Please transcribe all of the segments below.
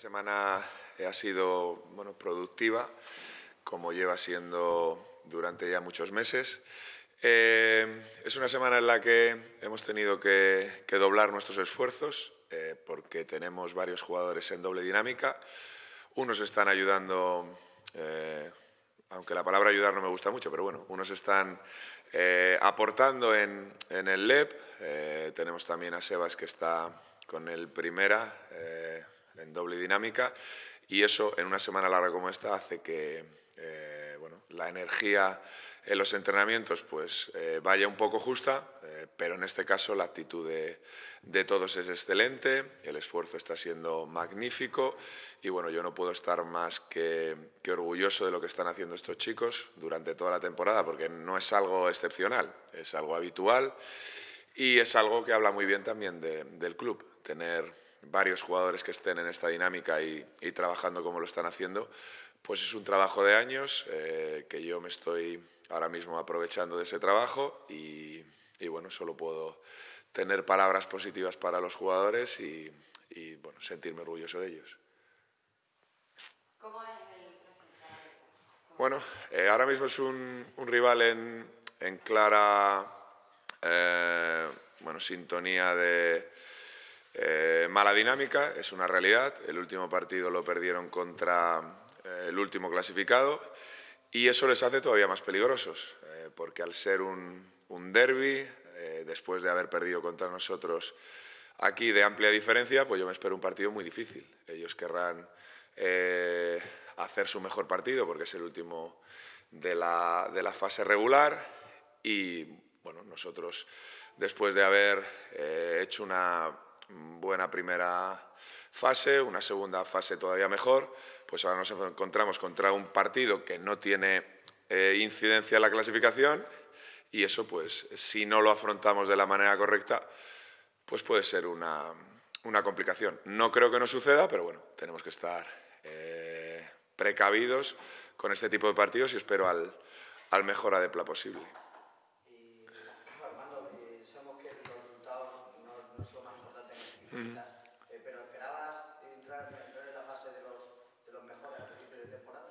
semana eh, ha sido bueno, productiva, como lleva siendo durante ya muchos meses. Eh, es una semana en la que hemos tenido que, doblar nuestros esfuerzos eh, porque tenemos varios jugadores en doble dinámica. Unos están ayudando, aunque la palabra ayudar no me gusta mucho, pero bueno, unos están aportando en, el LEP. tenemos también a Sebas que está con el primera en doble dinámica y eso en una semana larga como esta hace que eh, bueno, la energía en los entrenamientos pues eh, vaya un poco justa, eh, pero en este caso la actitud de, de, todos es excelente, el esfuerzo está siendo magnífico y bueno, yo no puedo estar más que, que, orgulloso de lo que están haciendo estos chicos durante toda la temporada, porque no es algo excepcional, es algo habitual y es algo que habla muy bien también del club, tener varios jugadores que estén en esta dinámica y, trabajando como lo están haciendo, pues es un trabajo de años eh, que yo me estoy ahora mismo aprovechando de ese trabajo y, bueno, solo puedo tener palabras positivas para los jugadores y, bueno, sentirme orgulloso de ellos. ¿Cómo es el presentador? Bueno, eh, ahora mismo es un, rival en, clara eh, bueno, sintonía de eh, mala dinámica, es una realidad. El último partido lo perdieron contra eh, el último clasificado y eso les hace todavía más peligrosos, eh, porque al ser un, un derby, después de haber perdido contra nosotros aquí de amplia diferencia, pues yo me espero un partido muy difícil. Ellos querrán hacer su mejor partido porque es el último de la, de la fase regular y bueno, nosotros después de haber hecho una buena primera fase, una segunda fase todavía mejor, pues ahora nos encontramos contra un partido que no tiene eh, incidencia en la clasificación y eso, pues, si no lo afrontamos de la manera correcta, pues puede ser una, complicación. No creo que nos suceda, pero bueno, tenemos que estar eh, precavidos con este tipo de partidos y espero al mejor ADEPLA e posible. Eh, ¿Pero esperabas entrar, en la fase de los, mejores de temporada?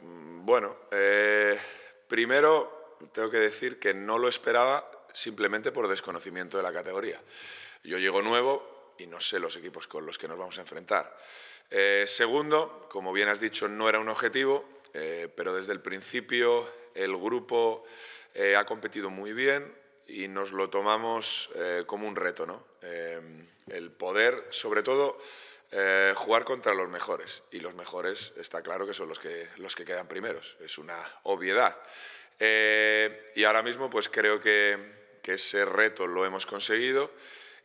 Mm, bueno, eh, primero tengo que decir que no lo esperaba simplemente por desconocimiento de la categoría. Yo llego nuevo y no sé los equipos con los que nos vamos a enfrentar. Eh, segundo, como bien has dicho, no era un objetivo, pero desde el principio el grupo ha competido muy bien, y nos lo tomamos eh, como un reto, ¿no? Em, el poder, sobre todo, eh, jugar contra los mejores. Y los mejores está claro que son los que, los que quedan primeros, es una obviedad. Eh, y ahora mismo pues creo que, ese reto lo hemos conseguido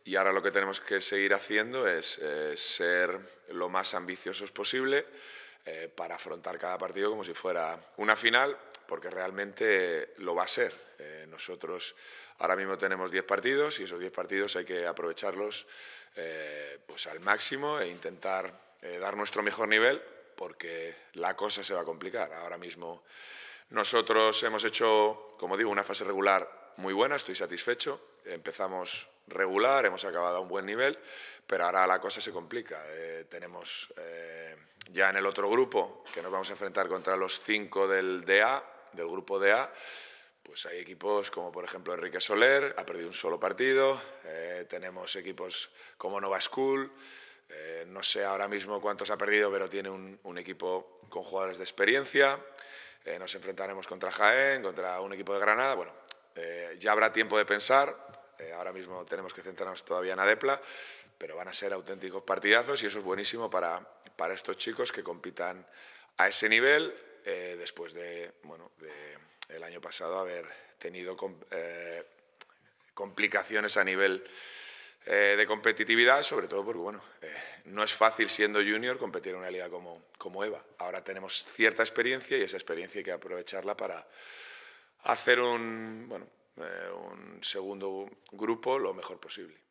y ahora lo que tenemos que seguir haciendo es ser lo más ambiciosos posible para afrontar cada partido como si fuera una final porque realmente lo va a ser. Eh, nosotros ahora mismo tenemos 10 partidos y esos 10 partidos hay que aprovecharlos eh, pues al máximo e intentar eh, dar nuestro mejor nivel porque la cosa se va a complicar. Ahora mismo nosotros hemos hecho, como digo, una fase regular muy buena, estoy satisfecho. Empezamos regular, hemos acabado a un buen nivel, pero ahora la cosa se complica. tenemos ya en el otro grupo que nos vamos a enfrentar contra los cinco del DA, del grupo de A, pues hay equipos como por ejemplo Enrique Soler, ha perdido un solo partido, eh, tenemos equipos como Nova School, eh, no sé ahora mismo cuántos ha perdido, pero tiene un, equipo con jugadores de experiencia, eh, nos enfrentaremos contra Jaén, contra un equipo de Granada, bueno, ya habrá tiempo de pensar, ahora mismo tenemos que centrarnos todavía en Adepla, pero van a ser auténticos partidazos y eso es buenísimo para, para estos chicos que compitan a ese nivel eh, después de, bueno, el año pasado haber tenido eh, complicaciones a nivel eh, de competitividad, sobre todo porque bueno, no es fácil siendo junior competir en una liga como, como EVA. Ahora tenemos cierta experiencia y esa experiencia hay que aprovecharla para hacer un, bueno, un segundo grupo lo mejor posible.